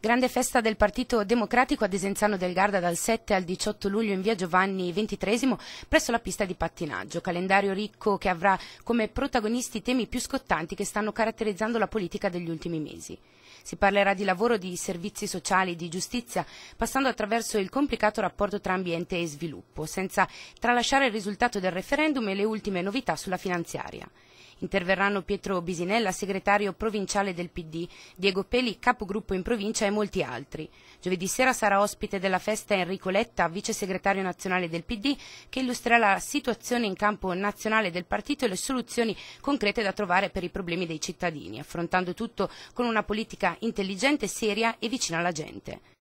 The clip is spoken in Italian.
Grande festa del Partito Democratico a Desenzano del Garda dal 7 al 18 luglio in via Giovanni XXIII presso la pista di pattinaggio. Calendario ricco che avrà come protagonisti i temi più scottanti che stanno caratterizzando la politica degli ultimi mesi. Si parlerà di lavoro, di servizi sociali, di giustizia, passando attraverso il complicato rapporto tra ambiente e sviluppo, senza tralasciare il risultato del referendum e le ultime novità sulla finanziaria. Interverranno Pietro Bisinella, segretario provinciale del PD, Diego Peli, capogruppo in provincia e molti altri. Giovedì sera sarà ospite della festa Enrico Letta, vice segretario nazionale del PD, che illustrerà la situazione in campo nazionale del partito e le soluzioni concrete da trovare per i problemi dei cittadini, affrontando tutto con una politica intelligente, seria e vicina alla gente.